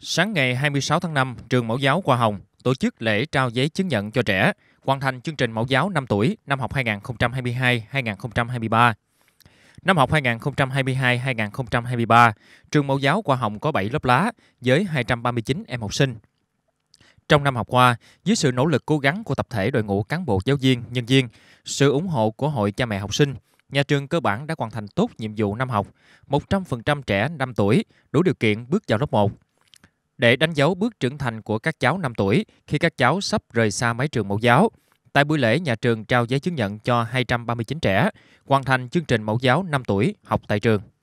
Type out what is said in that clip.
Sáng ngày 26 tháng 5, trường mẫu giáo Qua Hồng tổ chức lễ trao giấy chứng nhận cho trẻ hoàn thành chương trình mẫu giáo 5 tuổi năm học 2022-2023. Năm học 2022-2023, trường mẫu giáo Qua Hồng có 7 lớp lá với 239 em học sinh. Trong năm học qua, dưới sự nỗ lực cố gắng của tập thể đội ngũ cán bộ giáo viên, nhân viên, sự ủng hộ của hội cha mẹ học sinh, nhà trường cơ bản đã hoàn thành tốt nhiệm vụ năm học. 100% trẻ 5 tuổi đủ điều kiện bước vào lớp 1 để đánh dấu bước trưởng thành của các cháu 5 tuổi khi các cháu sắp rời xa mái trường mẫu giáo. Tại buổi lễ, nhà trường trao giấy chứng nhận cho 239 trẻ hoàn thành chương trình mẫu giáo 5 tuổi học tại trường.